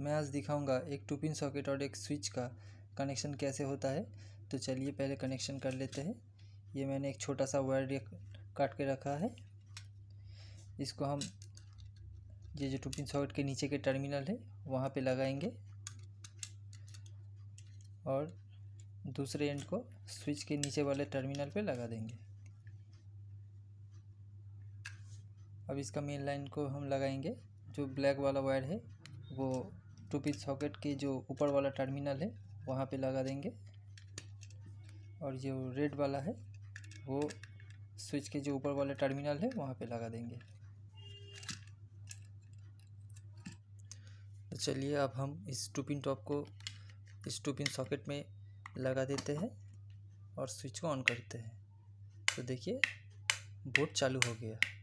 मैं आज दिखाऊंगा एक टू पिन सॉकेट और एक स्विच का कनेक्शन कैसे होता है तो चलिए पहले कनेक्शन कर लेते हैं ये मैंने एक छोटा सा वायर काट के रखा है इसको हम ये जो टू पिन सॉकेट के नीचे के टर्मिनल है वहाँ पे लगाएंगे और दूसरे एंड को स्विच के नीचे वाले टर्मिनल पे लगा देंगे अब इसका मेन लाइन को हम लगाएंगे जो ब्लैक वाला वायर है वो टू पीस सॉकेट के जो ऊपर वाला टर्मिनल है वहाँ पे लगा देंगे और जो रेड वाला है वो स्विच के जो ऊपर वाला टर्मिनल है वहाँ पे लगा देंगे तो चलिए अब हम इस टू पिन टॉप को इस टू पिन सॉकेट में लगा देते हैं और स्विच को ऑन करते हैं तो देखिए बोर्ड चालू हो गया